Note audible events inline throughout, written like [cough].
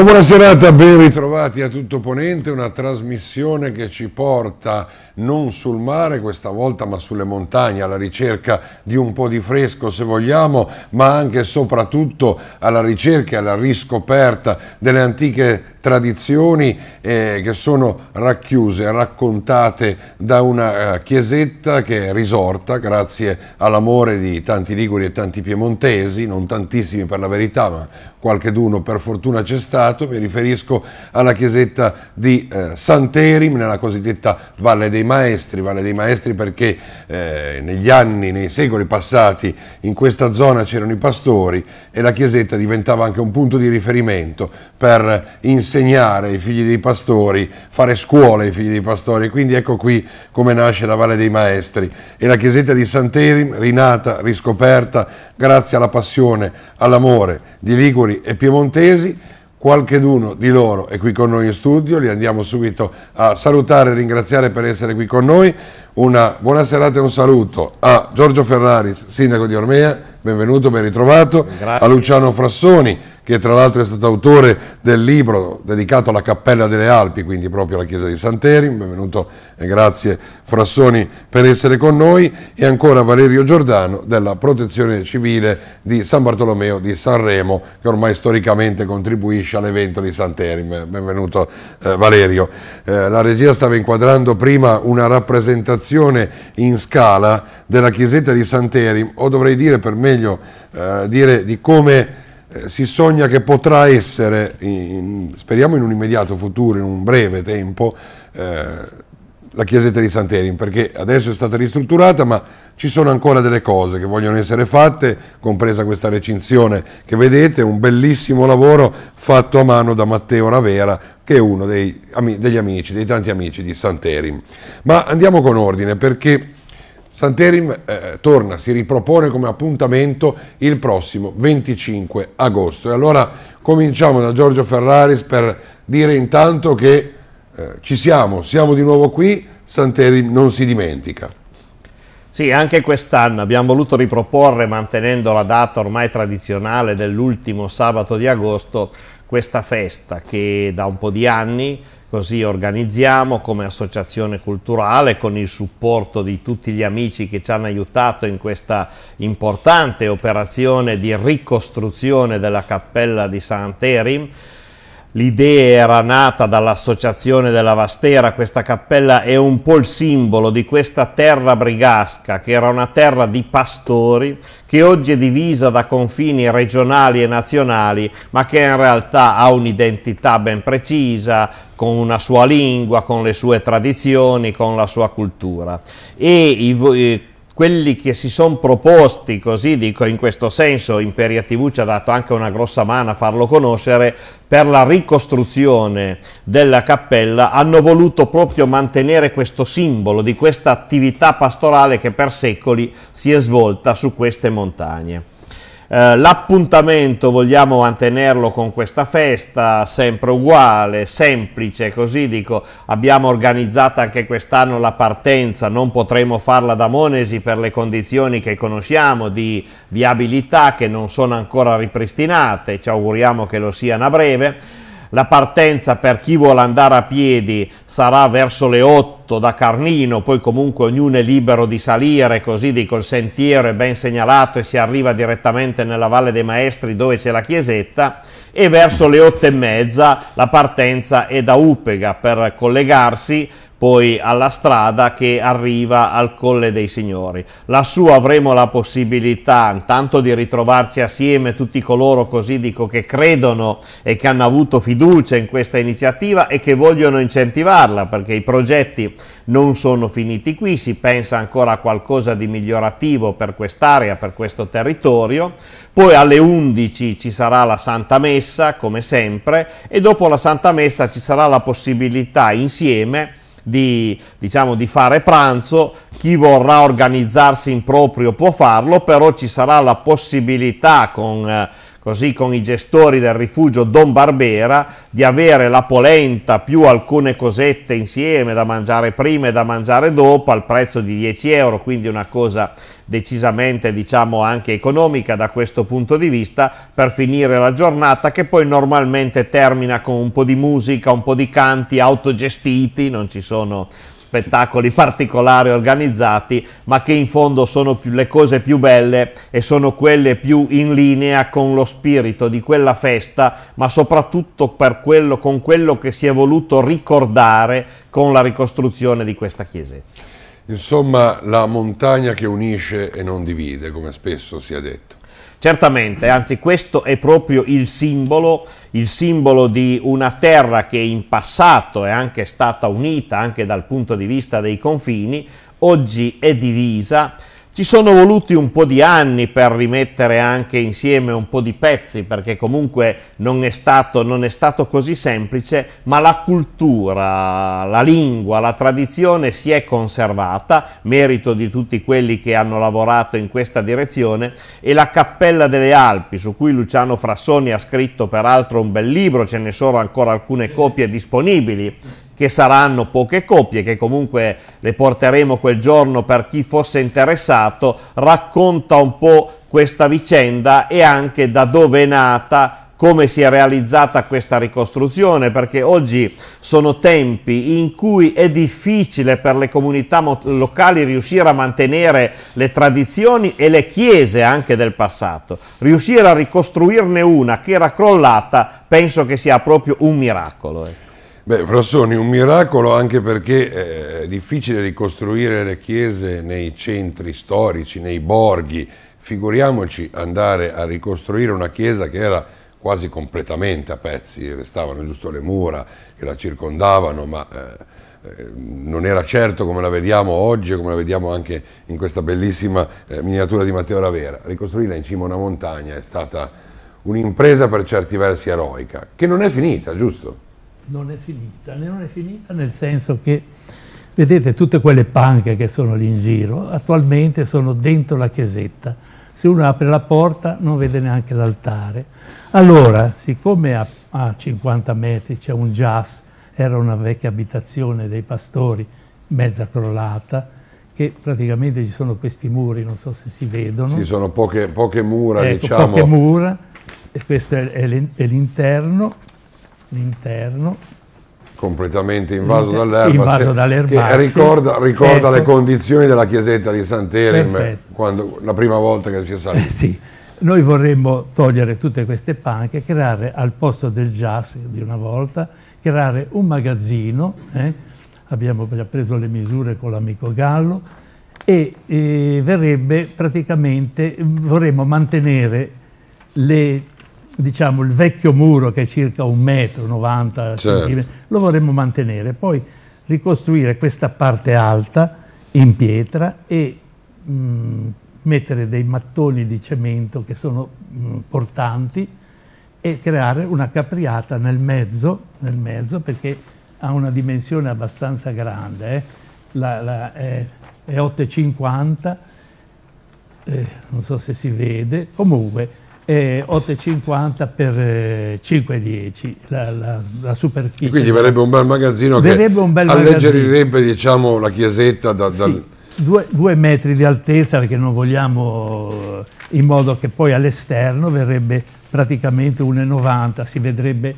Una buona serata, ben ritrovati a tutto Ponente, una trasmissione che ci porta non sul mare questa volta ma sulle montagne alla ricerca di un po' di fresco se vogliamo ma anche e soprattutto alla ricerca e alla riscoperta delle antiche tradizioni eh, che sono racchiuse, raccontate da una eh, chiesetta che è risorta grazie all'amore di tanti liguri e tanti piemontesi, non tantissimi per la verità, ma qualche d'uno per fortuna c'è stato. Mi riferisco alla chiesetta di eh, Santerim nella cosiddetta Valle dei maestri, Valle dei Maestri perché eh, negli anni, nei secoli passati in questa zona c'erano i pastori e la chiesetta diventava anche un punto di riferimento per insegnare ai figli dei pastori, fare scuola ai figli dei pastori quindi ecco qui come nasce la Valle dei Maestri e la chiesetta di Santerim rinata, riscoperta grazie alla passione, all'amore di Liguri e Piemontesi qualcheduno di loro è qui con noi in studio, li andiamo subito a salutare e ringraziare per essere qui con noi. Una buona serata e un saluto a Giorgio Ferraris, sindaco di Ormea, benvenuto, ben ritrovato, Grazie. a Luciano Frassoni che tra l'altro è stato autore del libro dedicato alla Cappella delle Alpi, quindi proprio alla Chiesa di Sant'Eri. Benvenuto e grazie Frassoni per essere con noi. E ancora Valerio Giordano della Protezione Civile di San Bartolomeo di Sanremo, che ormai storicamente contribuisce all'evento di Sant'Eri. Benvenuto eh, Valerio. Eh, la regia stava inquadrando prima una rappresentazione in scala della chiesetta di Sant'Eri, o dovrei dire per me meglio eh, dire di come eh, si sogna che potrà essere, in, speriamo in un immediato futuro, in un breve tempo, eh, la chiesetta di Sant'Erin, perché adesso è stata ristrutturata, ma ci sono ancora delle cose che vogliono essere fatte, compresa questa recinzione che vedete, un bellissimo lavoro fatto a mano da Matteo Ravera, che è uno dei, degli amici, dei tanti amici di Sant'Erin. Ma andiamo con ordine, perché Santerim eh, torna, si ripropone come appuntamento il prossimo 25 agosto. E allora cominciamo da Giorgio Ferraris per dire intanto che eh, ci siamo, siamo di nuovo qui, Santerim non si dimentica. Sì, anche quest'anno abbiamo voluto riproporre, mantenendo la data ormai tradizionale dell'ultimo sabato di agosto, questa festa che da un po' di anni Così organizziamo come associazione culturale con il supporto di tutti gli amici che ci hanno aiutato in questa importante operazione di ricostruzione della cappella di Sant'Erim l'idea era nata dall'associazione della Vastera, questa cappella è un po' il simbolo di questa terra brigasca che era una terra di pastori che oggi è divisa da confini regionali e nazionali ma che in realtà ha un'identità ben precisa con una sua lingua, con le sue tradizioni, con la sua cultura e i, eh, quelli che si sono proposti, così dico in questo senso, Imperia TV ci ha dato anche una grossa mano a farlo conoscere, per la ricostruzione della cappella hanno voluto proprio mantenere questo simbolo di questa attività pastorale che per secoli si è svolta su queste montagne. Eh, l'appuntamento vogliamo mantenerlo con questa festa, sempre uguale, semplice, così dico, abbiamo organizzato anche quest'anno la partenza, non potremo farla da Monesi per le condizioni che conosciamo di viabilità che non sono ancora ripristinate, ci auguriamo che lo siano a breve, la partenza per chi vuole andare a piedi sarà verso le 8 da Carnino, poi comunque ognuno è libero di salire, così dico il sentiero è ben segnalato e si arriva direttamente nella Valle dei Maestri dove c'è la chiesetta e verso le 8 e mezza la partenza è da Upega per collegarsi poi alla strada che arriva al Colle dei Signori. Lassù avremo la possibilità intanto di ritrovarci assieme tutti coloro, così dico, che credono e che hanno avuto fiducia in questa iniziativa e che vogliono incentivarla, perché i progetti non sono finiti qui, si pensa ancora a qualcosa di migliorativo per quest'area, per questo territorio. Poi alle 11 ci sarà la Santa Messa, come sempre, e dopo la Santa Messa ci sarà la possibilità insieme di, diciamo, di fare pranzo, chi vorrà organizzarsi in proprio può farlo, però ci sarà la possibilità con... Eh, così con i gestori del rifugio Don Barbera, di avere la polenta più alcune cosette insieme da mangiare prima e da mangiare dopo al prezzo di 10 euro, quindi una cosa decisamente diciamo anche economica da questo punto di vista per finire la giornata che poi normalmente termina con un po' di musica, un po' di canti autogestiti, non ci sono spettacoli particolari organizzati, ma che in fondo sono più, le cose più belle e sono quelle più in linea con lo spirito di quella festa, ma soprattutto quello, con quello che si è voluto ricordare con la ricostruzione di questa chiesetta. Insomma, la montagna che unisce e non divide, come spesso si è detto. Certamente, anzi questo è proprio il simbolo, il simbolo di una terra che in passato è anche stata unita anche dal punto di vista dei confini, oggi è divisa ci sono voluti un po' di anni per rimettere anche insieme un po' di pezzi, perché comunque non è stato, non è stato così semplice, ma la cultura, la lingua, la tradizione si è conservata, merito di tutti quelli che hanno lavorato in questa direzione, e la Cappella delle Alpi, su cui Luciano Frassoni ha scritto peraltro un bel libro, ce ne sono ancora alcune copie disponibili, che saranno poche copie, che comunque le porteremo quel giorno per chi fosse interessato, racconta un po' questa vicenda e anche da dove è nata, come si è realizzata questa ricostruzione, perché oggi sono tempi in cui è difficile per le comunità locali riuscire a mantenere le tradizioni e le chiese anche del passato. Riuscire a ricostruirne una che era crollata penso che sia proprio un miracolo. Ecco. Beh, Frassoni, un miracolo anche perché eh, è difficile ricostruire le chiese nei centri storici, nei borghi. Figuriamoci andare a ricostruire una chiesa che era quasi completamente a pezzi, restavano giusto le mura che la circondavano, ma eh, eh, non era certo come la vediamo oggi e come la vediamo anche in questa bellissima eh, miniatura di Matteo Ravera. Ricostruirla in cima a una montagna è stata un'impresa per certi versi eroica, che non è finita, giusto? non è finita, non è finita nel senso che, vedete, tutte quelle panche che sono lì in giro, attualmente sono dentro la chiesetta. Se uno apre la porta non vede neanche l'altare. Allora, siccome a, a 50 metri c'è un jazz, era una vecchia abitazione dei pastori, mezza crollata, che praticamente ci sono questi muri, non so se si vedono. Ci sono poche, poche mura, ecco, diciamo. Poche mura, e questo è l'interno, l'interno. Completamente invaso dall'erba, invaso dall'erba ricorda, ricorda le certo. condizioni della chiesetta di Sant'Erem la prima volta che si è salito. Eh, sì. Noi vorremmo togliere tutte queste panche, creare al posto del jazz di una volta, creare un magazzino, eh? abbiamo già preso le misure con l'amico Gallo, e eh, verrebbe praticamente, vorremmo mantenere le diciamo, il vecchio muro che è circa un metro, 90 certo. centimetri, lo vorremmo mantenere, poi ricostruire questa parte alta in pietra e mh, mm, mettere dei mattoni di cemento che sono mh, mm, portanti e creare una capriata nel mezzo, nel mezzo perché ha una dimensione abbastanza grande, eh? la, la, è, è 8,50, eh, non so se si vede, comunque eh, 8,50 per 5,10 la, la, la, superficie. E quindi verrebbe un bel magazzino verrebbe che un bel alleggerirebbe diciamo, la chiesetta da, sì, due, due, metri di altezza perché non vogliamo eh, in modo che poi all'esterno verrebbe praticamente 1,90 si vedrebbe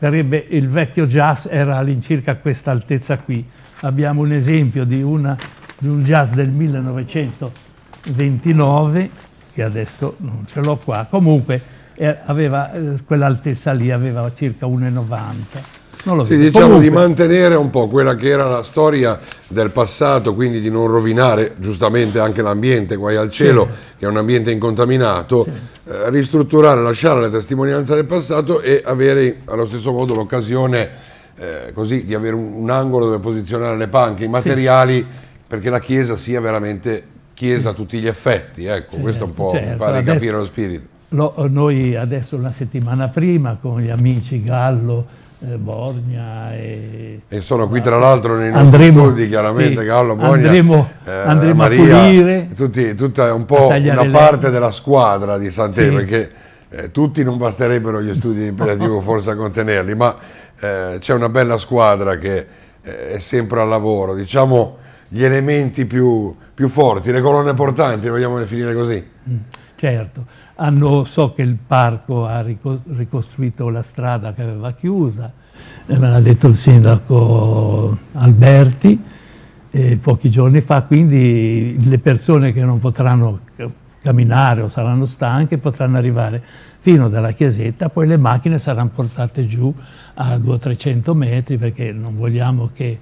verrebbe, il vecchio jazz era all'incirca questa altezza qui abbiamo un esempio di, una, di un jazz del 1929 che adesso non ce l'ho qua. Comunque eh, aveva, eh, quell'altezza lì aveva circa 1,90. Sì, diciamo Comunque, di mantenere un po' quella che era la storia del passato, quindi di non rovinare giustamente anche l'ambiente, guai al cielo, sì. che è un ambiente incontaminato, sì. eh, ristrutturare, lasciare la testimonianza del passato e avere allo stesso modo l'occasione eh, così di avere un, un, angolo dove posizionare le panche, i materiali, perché la chiesa sia veramente chiesa a tutti gli effetti, ecco, certo, questo un po' certo. mi pare adesso, capire lo spirito. Lo, noi adesso la settimana prima con gli amici Gallo, eh, Borgna e, e... sono qui tra l'altro nei nostri andremo, studi chiaramente sì, Gallo, Borgna, andremo, eh, andremo Maria, a pulire, tutti, tutta un po' una le... parte della squadra di Sant'E sì. perché eh, tutti non basterebbero gli studi di [laughs] imperativo forse a contenerli ma eh, c'è una bella squadra che eh, è sempre al lavoro diciamo gli elementi più, più forti, le colonne portanti, vogliamo definire così. Mm, certo, hanno, ah, so che il parco ha ricostruito la strada che aveva chiusa, eh, me l'ha detto il sindaco Alberti eh, pochi giorni fa, quindi le persone che non potranno camminare o saranno stanche potranno arrivare fino dalla chiesetta, poi le macchine saranno portate giù a 200-300 metri perché non vogliamo che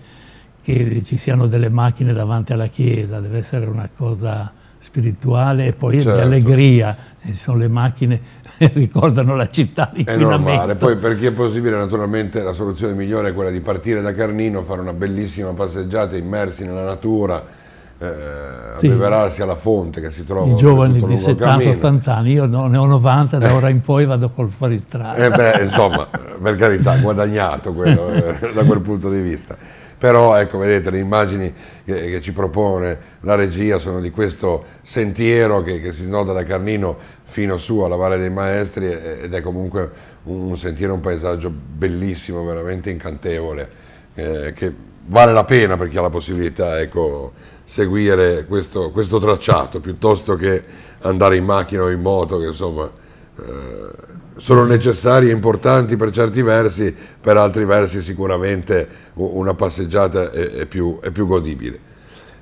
che ci siano delle macchine davanti alla chiesa, deve essere una cosa spirituale e poi certo. di allegria, eh, ci sono le macchine che [laughs] ricordano la città di È normale, poi per chi è possibile naturalmente la soluzione migliore è quella di partire da Carnino, fare una bellissima passeggiata immersi nella natura, eh, sì. abbeverarsi alla fonte che si trova. I giovani di 70-80 anni, io no, ne ho 90, da eh. ora in poi vado col fuoristrada. Eh beh, insomma, [laughs] per carità, guadagnato quello, eh, da quel punto di vista. Però ecco, vedete, le immagini che, che ci propone la regia sono di questo sentiero che, che si snoda da Carlino fino su alla Valle dei Maestri ed è comunque un, un sentiero, un paesaggio bellissimo, veramente incantevole, eh, che vale la pena per chi ha la possibilità, ecco, seguire questo, questo tracciato piuttosto che andare in macchina o in moto, che insomma... Eh, sono necessarie e importanti per certi versi, per altri versi sicuramente una passeggiata è, è, più, è più, godibile.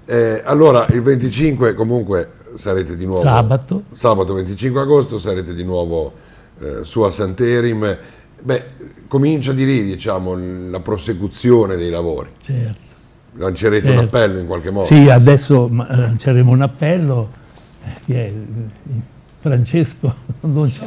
Eh, allora il 25 comunque sarete di nuovo... Sabato. Sabato 25 agosto sarete di nuovo eh, su a Santerim. Beh, comincia di lì diciamo, la prosecuzione dei lavori. Certo. Lancerete certo. un appello in qualche modo. Sì, adesso eh, lanceremo un appello eh, che è Francesco, [laughs] non c'è.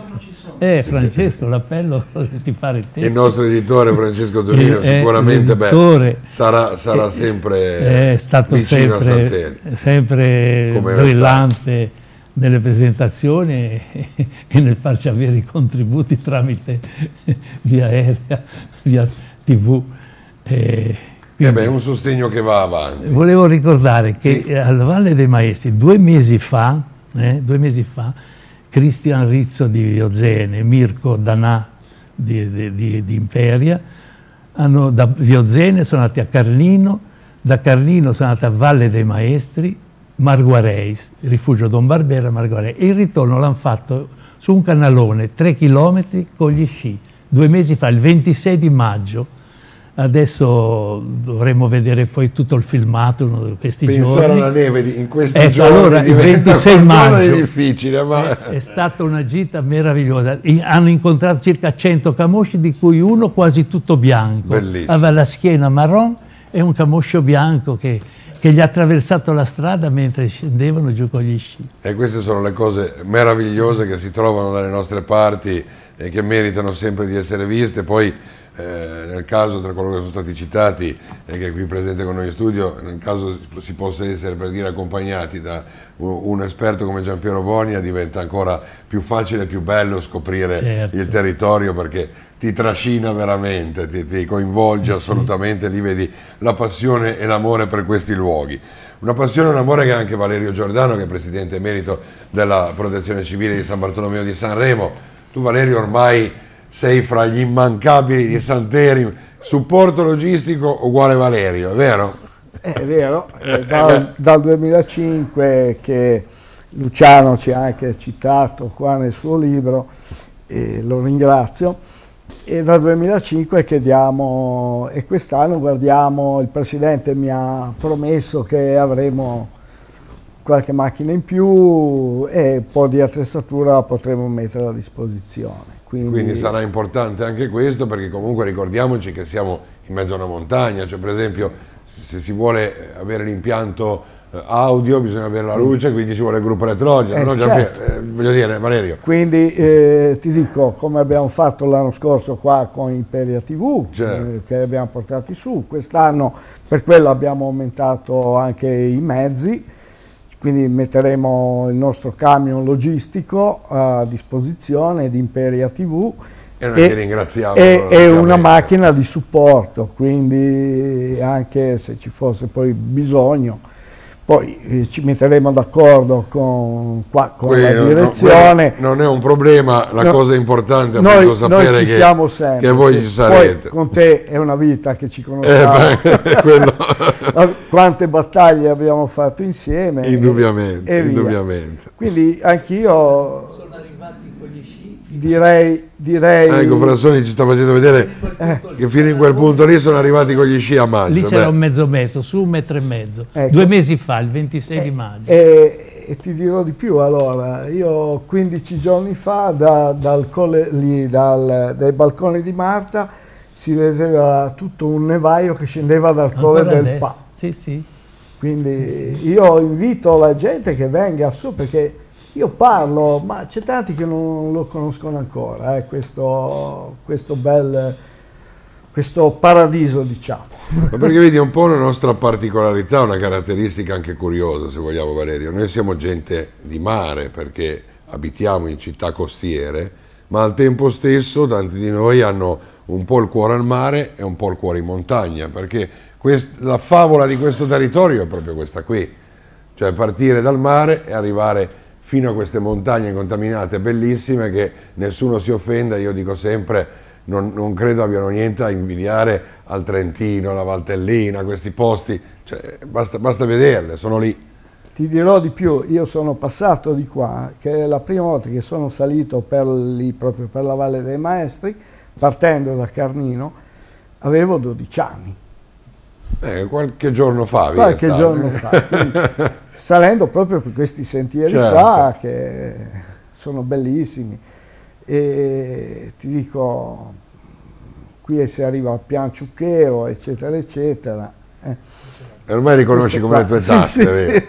Eh, Francesco, l'appello [laughs] ti fare te. Il nostro editore Francesco Torino eh, eh, sicuramente beh, sarà, sarà, eh, sempre è stato vicino sempre, a sempre Come brillante nelle presentazioni [laughs] e nel farci avere i contributi tramite via aerea, via tv. Eh, eh beh, è un sostegno che va avanti. Volevo ricordare che sì. alla Valle dei Maestri due mesi fa, eh, due mesi fa Cristian Rizzo di Viozene, Mirko Danà di, di, di, di Imperia, hanno, da Viozene sono andati a Carlino, da Carlino sono andati a Valle dei Maestri, Marguareis, rifugio Don Barbera, Marguareis, e il ritorno l'hanno fatto su un canalone, 3 km con gli sci, due mesi fa, il 26 di maggio Adesso dovremo vedere poi tutto il filmato uno di questi Pensare giorni. Pensare alla neve di, in questi ecco, giorni allora, il 26 maggio è difficile, ma... è, eh, è, stata una gita meravigliosa. I, hanno incontrato circa 100 camosci, di cui uno quasi tutto bianco. Bellissimo. Aveva la schiena marron e un camoscio bianco che, che gli ha attraversato la strada mentre scendevano giù con gli sci. E queste sono le cose meravigliose che si trovano dalle nostre parti e che meritano sempre di essere viste. Poi eh, nel caso tra coloro che sono stati citati e che è qui presente con noi in studio, nel caso si possa essere per dire accompagnati da un esperto come Giampiero Bonia diventa ancora più facile e più bello scoprire certo. il territorio perché ti trascina veramente, ti, ti coinvolge eh sì. assolutamente, lì vedi la passione e l'amore per questi luoghi. Una passione e un amore che anche Valerio Giordano, che è presidente emerito della Protezione Civile di San Bartolomeo di Sanremo, tu Valerio ormai sei fra gli immancabili di Santeri, supporto logistico uguale Valerio, è vero? Eh, è vero, è eh, eh, dal, dal 2005 che Luciano ci ha anche citato qua nel suo libro, e lo ringrazio, e dal 2005 che diamo, e quest'anno guardiamo, il Presidente mi ha promesso che avremo qualche macchina in più e un po' di attrezzatura potremo mettere a disposizione. Quindi... Quindi... sarà importante anche questo perché comunque ricordiamoci che siamo in mezzo a una montagna, cioè per esempio se si vuole avere l'impianto eh, audio bisogna avere la luce, quindi ci vuole il gruppo elettrogeno, eh, no? certo. eh, voglio dire Valerio. Quindi eh, ti dico come abbiamo fatto l'anno scorso qua con Imperia TV eh, certo. che abbiamo portati su, quest'anno per quello abbiamo aumentato anche i mezzi quindi metteremo il nostro camion logistico a disposizione di Imperia TV e, e, ringraziamo, e, e una macchina di supporto, quindi anche se ci fosse poi bisogno poi eh, ci metteremo d'accordo con, qua, con quello, la direzione. No, non è un problema, la no, cosa importante è noi, sapere noi ci siamo sempre, che voi ci sarete. Poi, con te è una vita che ci conosciamo. Eh beh, [laughs] [laughs] Quante battaglie abbiamo fatto insieme. Indubbiamente. E, e indubbiamente. Quindi anch'io Direi, direi... ecco, Frassoni ci sta facendo vedere eh. che fino in quel punto lì sono arrivati con gli sci a maggio. Lì c'era un mezzo metro, su un metro e mezzo, ecco. due mesi fa, il 26 eh, di maggio. Eh, e ti dirò di più, allora, io 15 giorni fa da, dal colle, lì, dal, dai balconi di Marta si vedeva tutto un nevaio che scendeva dal colle Ancora del Pa. Sì, sì. Quindi io invito la gente che venga su perché io parlo, ma c'è tanti che non lo conoscono ancora, eh, questo, questo bel questo paradiso, diciamo. Ma perché vedi, è un po' una nostra particolarità, una caratteristica anche curiosa, se vogliamo Valerio. Noi siamo gente di mare perché abitiamo in città costiere, ma al tempo stesso tanti di noi hanno un po' il cuore al mare e un po' il cuore in montagna, perché la favola di questo territorio è proprio questa qui, cioè partire dal mare e arrivare fino a queste montagne contaminate bellissime che nessuno si offenda, io dico sempre non, non credo abbiano niente a invidiare al Trentino, alla Valtellina, questi posti, cioè, basta, basta vederle, sono lì. Ti dirò di più, io sono passato di qua, che è la prima volta che sono salito per lì, proprio per la Valle dei Maestri, partendo da Carnino, avevo 12 anni. Eh, qualche giorno fa. Qualche giorno fa. [laughs] salendo proprio per questi sentieri certo. qua che sono bellissimi. E ti dico, qui si arriva a Pian Ciucchero, eccetera, eccetera. Eh. Ormai riconosci come qua. le tue tasche Sì, sì, sì.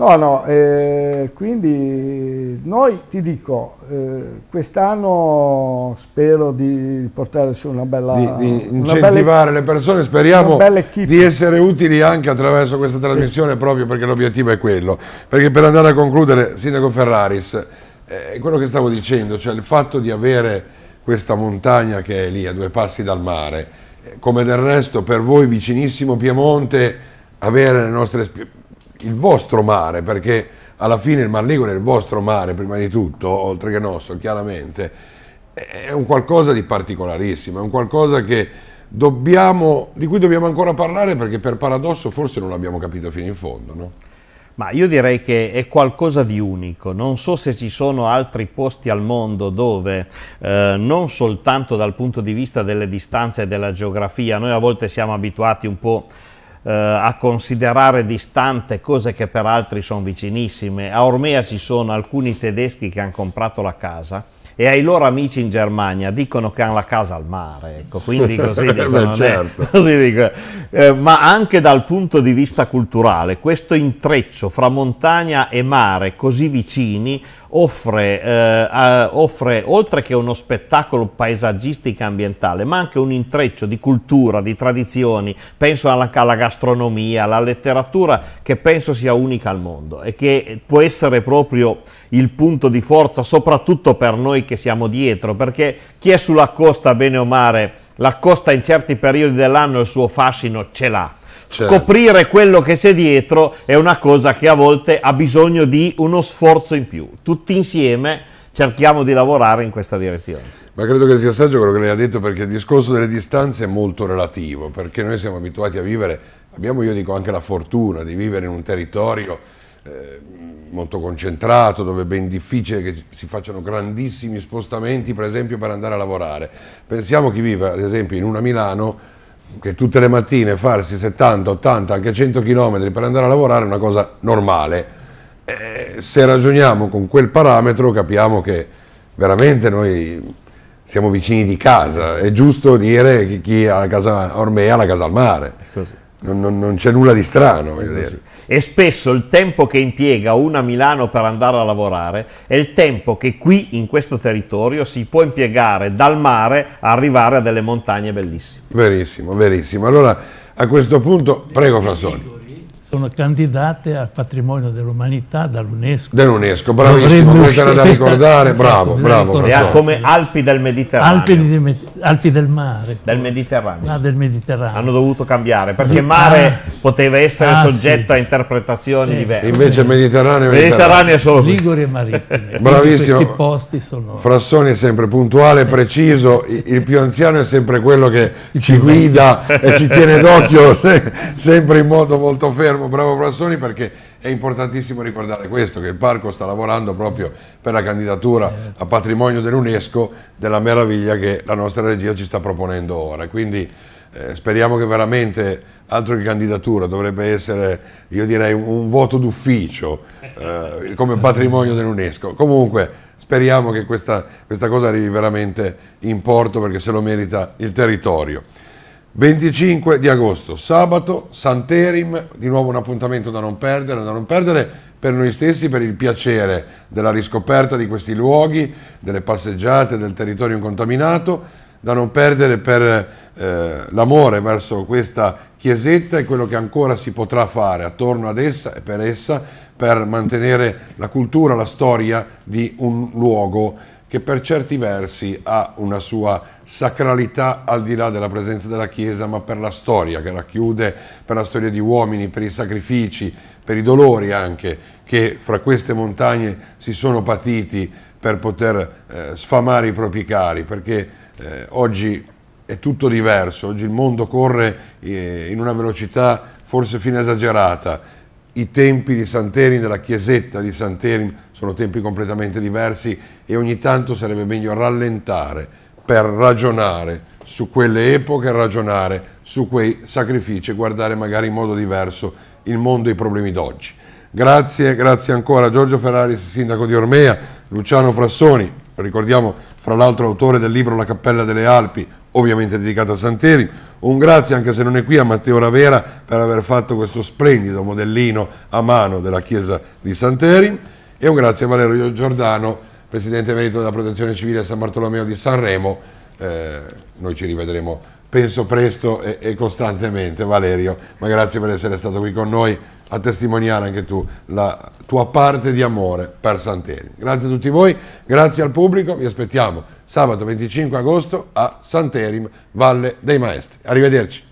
No, no, eh, quindi noi ti dico, eh, quest'anno spero di portare su una bella... Di, di incentivare bella, le persone, speriamo di essere utili anche attraverso questa trasmissione sì. proprio perché l'obiettivo è quello. Perché per andare a concludere, Sindaco Ferraris, eh, quello che stavo dicendo, cioè il fatto di avere questa montagna che è lì a due passi dal mare, eh, come del resto per voi vicinissimo Piemonte, avere le nostre il vostro mare, perché alla fine il Mar Ligure è il vostro mare, prima di tutto, oltre che nostro, chiaramente, è un qualcosa di particolarissimo, è un qualcosa dobbiamo, di cui dobbiamo ancora parlare perché per paradosso forse non l'abbiamo capito fino in fondo. No? Ma io direi che è qualcosa di unico, non so se ci sono altri posti al mondo dove eh, non soltanto dal punto di vista delle distanze e della geografia, noi a volte siamo abituati un po' eh, a considerare distante cose che per altri sono vicinissime. A Ormea ci sono alcuni tedeschi che hanno comprato la casa e ai loro amici in Germania dicono che hanno la casa al mare, ecco, quindi [laughs] così dicono, certo. [laughs] così dicono. Eh, ma anche dal punto di vista culturale questo intreccio fra montagna e mare così vicini offre, eh, offre, oltre che uno spettacolo paesaggistico e ambientale, ma anche un intreccio di cultura, di tradizioni, penso alla, alla gastronomia, alla letteratura, che penso sia unica al mondo e che può essere proprio il punto di forza, soprattutto per noi che siamo dietro, perché chi è sulla costa, bene o male, la costa in certi periodi dell'anno il suo fascino ce l'ha certo. scoprire quello che c'è dietro è una cosa che a volte ha bisogno di uno sforzo in più. Tutti insieme cerchiamo di lavorare in questa direzione. Ma credo che sia saggio quello che lei ha detto perché il discorso delle distanze è molto relativo, perché noi siamo abituati a vivere, abbiamo io dico anche la fortuna di vivere in un territorio eh, molto concentrato, dove è ben difficile che si facciano grandissimi spostamenti, per esempio per andare a lavorare. Pensiamo chi vive, ad esempio, in una Milano che tutte le mattine farsi 70, 80, anche 100 km per andare a lavorare è una cosa normale. Eh, se ragioniamo con quel parametro capiamo che veramente noi siamo vicini di casa, è giusto dire che chi ha la casa Ormea ha la casa al mare. Così non, non, non c'è nulla di strano. E spesso il tempo che impiega una a Milano per andare a lavorare è il tempo che qui in questo territorio si può impiegare dal mare a arrivare a delle montagne bellissime. Verissimo, verissimo. Allora a questo punto, prego Frassoni sono candidate a patrimonio dell'umanità dall'UNESCO. Dell'UNESCO, bravissimo, questa era da ricordare, bravo, bravo. bravo, come Alpi del Mediterraneo. Alpi del Mediterraneo. Alpi del mare. Del Mediterraneo. Ah, del Mediterraneo. Hanno dovuto cambiare perché mare ah. poteva essere ah, soggetto sì. a interpretazioni eh, diverse. Invece il Mediterraneo, Mediterraneo è solo Liguri e Marittime. [laughs] Bravissimo. Questi posti sono... Frassoni è sempre puntuale, preciso, il più anziano è sempre quello che ci guida e ci tiene [laughs] d'occhio sempre in modo molto fermo. Bravo Frassoni perché è importantissimo ricordare questo, che il parco sta lavorando proprio per la candidatura a patrimonio dell'UNESCO della meraviglia che la nostra regia ci sta proponendo ora. Quindi eh, speriamo che veramente, altro che candidatura, dovrebbe essere, io direi, un voto d'ufficio eh, come patrimonio dell'UNESCO. Comunque, speriamo che questa, questa cosa arrivi veramente in porto perché se lo merita il territorio. 25 di agosto, sabato, Santerim, di nuovo un appuntamento da non perdere, da non perdere per noi stessi, per il piacere della riscoperta di questi luoghi, delle passeggiate, del territorio incontaminato, da non perdere per eh, l'amore verso questa chiesetta e quello che ancora si potrà fare attorno ad essa e per essa per mantenere la cultura, la storia di un luogo che per certi versi ha una sua sacralità al di là della presenza della Chiesa, ma per la storia che racchiude, per la storia di uomini, per i sacrifici, per i dolori anche che fra queste montagne si sono patiti per poter eh, sfamare i propri cari, perché eh, oggi è tutto diverso, oggi il mondo corre eh, in una velocità forse fino esagerata, i tempi di Santerin, della chiesetta di Santerin sono tempi completamente diversi e ogni tanto sarebbe meglio rallentare per ragionare su quelle epoche, ragionare su quei sacrifici e guardare magari in modo diverso il mondo e i problemi d'oggi. Grazie, grazie ancora a Giorgio Ferraris, sindaco di Ormea, Luciano Frassoni, ricordiamo fra l'altro autore del libro La Cappella delle Alpi, ovviamente dedicato a Santeri. Un grazie, anche se non è qui, a Matteo Ravera per aver fatto questo splendido modellino a mano della chiesa di Santeri. E un grazie a Valerio Giordano, Presidente Merito della Protezione Civile San Bartolomeo di Sanremo. Eh, noi ci rivedremo, penso presto e, e, costantemente, Valerio. Ma grazie per essere stato qui con noi a testimoniare anche tu la tua parte di amore per Sant'Eri. Grazie a tutti voi, grazie al pubblico, vi aspettiamo sabato 25 agosto a Sant'Erim, Valle dei Maestri. Arrivederci.